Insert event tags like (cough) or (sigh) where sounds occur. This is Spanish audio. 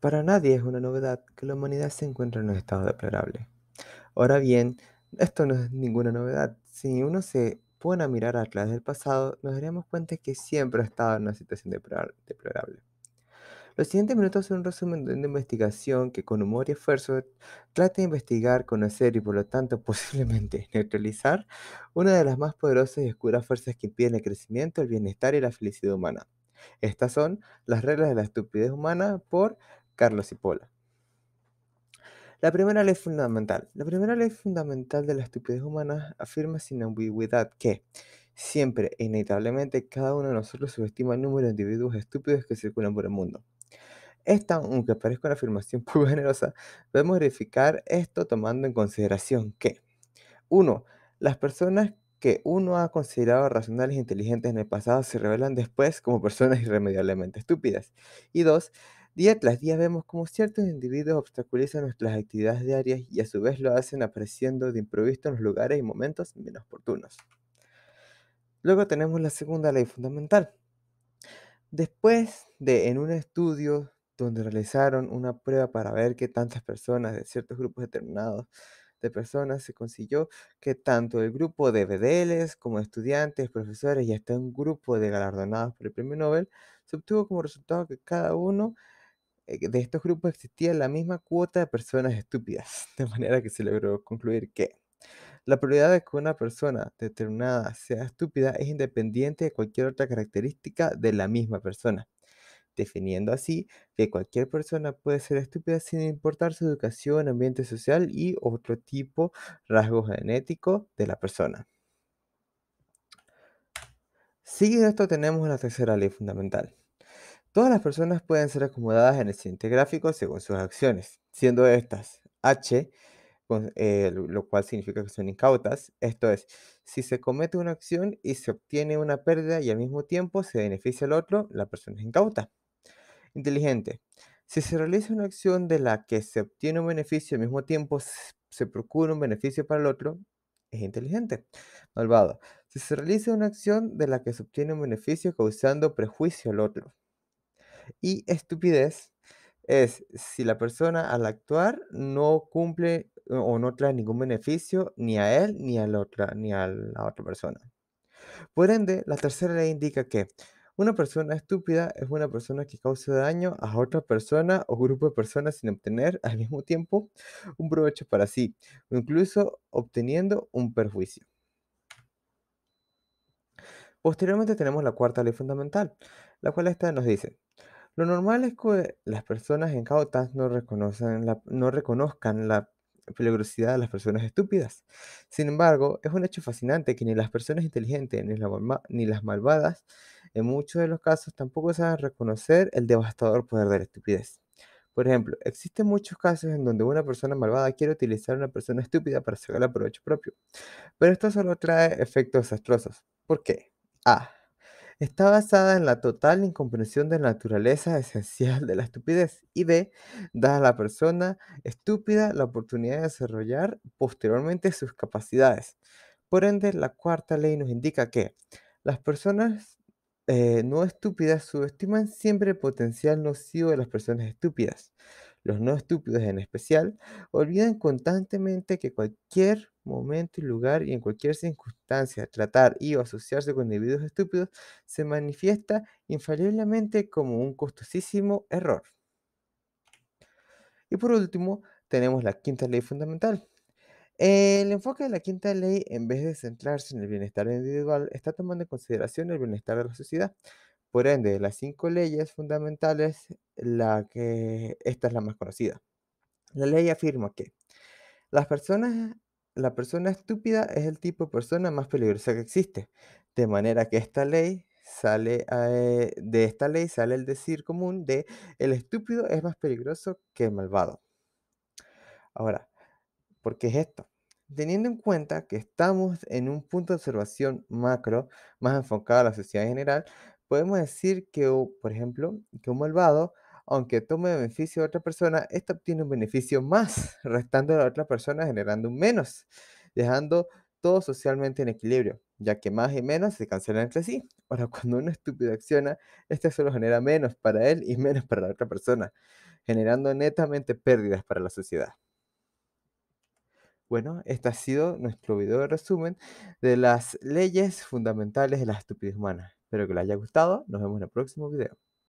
Para nadie es una novedad que la humanidad se encuentra en un estado deplorable. Ahora bien, esto no es ninguna novedad. Si uno se pone a mirar atrás del pasado, nos daremos cuenta que siempre ha estado en una situación deplorable. Los siguientes minutos son un resumen de una investigación que con humor y esfuerzo trata de investigar, conocer y por lo tanto (laughs) posiblemente neutralizar una de las más poderosas y oscuras fuerzas que impiden el crecimiento, el bienestar y la felicidad humana. Estas son las reglas de la estupidez humana por Carlos y pola La primera ley fundamental. La primera ley fundamental de la estupidez humana afirma sin ambigüedad que siempre e inevitablemente cada uno de nosotros subestima el número de individuos estúpidos que circulan por el mundo. Esta, aunque parezca una afirmación muy (laughs) generosa, debemos verificar esto tomando en consideración que uno, Las personas que uno ha considerado racionales e inteligentes en el pasado se revelan después como personas irremediablemente estúpidas. Y 2. Día tras día vemos cómo ciertos individuos obstaculizan nuestras actividades diarias y a su vez lo hacen apareciendo de improviso en los lugares y momentos menos oportunos. Luego tenemos la segunda ley fundamental. Después de en un estudio donde realizaron una prueba para ver que tantas personas de ciertos grupos determinados de personas se consiguió que tanto el grupo de BDLs como estudiantes, profesores y hasta un grupo de galardonados por el premio Nobel se obtuvo como resultado que cada uno eh, de estos grupos existía la misma cuota de personas estúpidas, (laughs) de manera que se logró concluir que la probabilidad de que una persona determinada sea estúpida es independiente de cualquier otra característica de la misma persona, definiendo así que cualquier persona puede ser estúpida sin importar su educación, ambiente social y otro tipo rasgo genético de la persona. Siguiendo esto tenemos la tercera ley fundamental, Todas las personas pueden ser acomodadas en el siguiente gráfico según sus acciones, siendo estas H, con, eh, lo cual significa que son incautas, esto es, si se comete una acción y se obtiene una pérdida y al mismo tiempo se beneficia al otro, la persona es incauta. Inteligente. Si se realiza una acción de la que se obtiene un beneficio y al mismo tiempo se procura un beneficio para el otro, es inteligente. Malvado. Si se realiza una acción de la que se obtiene un beneficio causando prejuicio al otro, y estupidez es si la persona al actuar no cumple eh, o no trae ningún beneficio ni a él ni a la otra, ni a la otra persona. Por ende, la tercera ley indica que una persona estúpida es una persona que causa daño a otra persona o grupo de personas sin obtener al mismo tiempo un provecho para sí, o incluso obteniendo un perjuicio. Posteriormente tenemos la cuarta ley fundamental, la cual esta nos dice, lo normal es que las personas incautas no, no reconozcan la peligrosidad de las personas estúpidas. Sin embargo, es un hecho fascinante que ni las personas inteligentes ni, la ni las malvadas, en muchos de los casos, tampoco saben reconocer el devastador poder de la estupidez. Por ejemplo, existen muchos casos en donde una persona malvada quiere utilizar a una persona estúpida para sacarle provecho propio, pero esto solo trae efectos desastrosos. ¿Por qué? A está basada en la total incomprensión de la naturaleza esencial de la estupidez y B, da a la persona estúpida la oportunidad de desarrollar posteriormente sus capacidades. Por ende, la cuarta ley nos indica que las personas eh, no estúpidas subestiman siempre el potencial nocivo de las personas estúpidas. Los no estúpidos en especial olvidan constantemente que cualquier momento y lugar y en cualquier circunstancia tratar y o asociarse con individuos estúpidos se manifiesta infaliblemente como un costosísimo error. Y por último, tenemos la quinta ley fundamental. El enfoque de la quinta ley, en vez de centrarse en el bienestar individual, está tomando en consideración el bienestar de la sociedad. Por ende, de las cinco leyes fundamentales, la que, esta es la más conocida. La ley afirma que las personas, la persona estúpida es el tipo de persona más peligrosa que existe, de manera que esta ley sale eh, de esta ley sale el decir común de el estúpido es más peligroso que el malvado. Ahora, ¿por qué es esto? Teniendo en cuenta que estamos en un punto de observación macro más enfocado a la sociedad en general, Podemos decir que, por ejemplo, que un malvado, aunque tome beneficio a otra persona, ésta obtiene un beneficio más, (laughs) restando a la otra persona generando un menos, dejando todo socialmente en equilibrio, ya que más y menos se cancelan entre sí. Ahora, cuando un estúpido acciona, este solo genera menos para él y (laughs) menos para la otra persona, generando netamente pérdidas para la sociedad. Bueno, este ha sido nuestro video de resumen de las leyes fundamentales de la estupidez humana. Espero que les haya gustado. Nos vemos en el próximo video.